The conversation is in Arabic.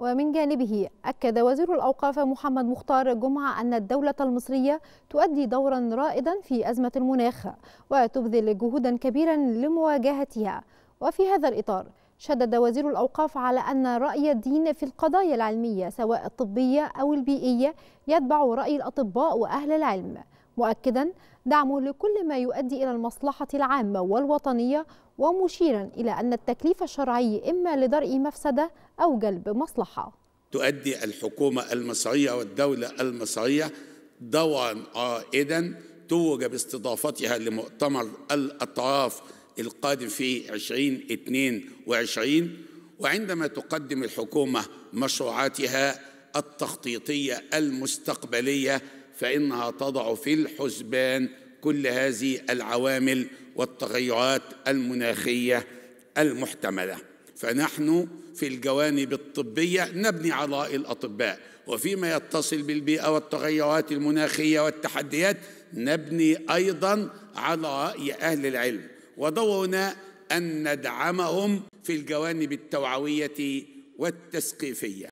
ومن جانبه أكد وزير الأوقاف محمد مختار جمعة أن الدولة المصرية تؤدي دورا رائدا في أزمة المناخ وتبذل جهودا كبيرا لمواجهتها وفي هذا الإطار شدد وزير الأوقاف على أن رأي الدين في القضايا العلمية سواء الطبية أو البيئية يتبع رأي الأطباء وأهل العلم مؤكدا دعمه لكل ما يؤدي إلى المصلحة العامة والوطنية ومشيرا إلى أن التكليف الشرعي إما لدرء مفسدة أو جلب مصلحة تؤدي الحكومة المصرية والدولة المصرية دورا عائدا توج باستضافتها لمؤتمر الأطراف القادم في 2022 وعندما تقدم الحكومة مشروعاتها التخطيطية المستقبلية فإنها تضع في الحسبان كل هذه العوامل والتغيرات المناخية المحتملة فنحن في الجوانب الطبية نبني على رأي الأطباء وفيما يتصل بالبيئة والتغيرات المناخية والتحديات نبني أيضا على رأي أهل العلم ودورنا أن ندعمهم في الجوانب التوعوية والتسقيفية